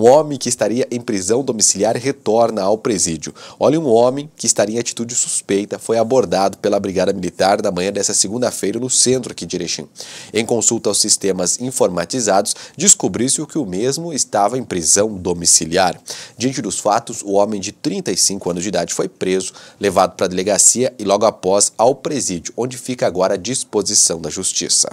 O homem que estaria em prisão domiciliar retorna ao presídio. Olha, um homem que estaria em atitude suspeita foi abordado pela Brigada Militar na manhã dessa segunda-feira no centro aqui de Erechim. Em consulta aos sistemas informatizados, descobriu-se que o mesmo estava em prisão domiciliar. Diante dos fatos, o homem de 35 anos de idade foi preso, levado para a delegacia e logo após ao presídio, onde fica agora à disposição da Justiça.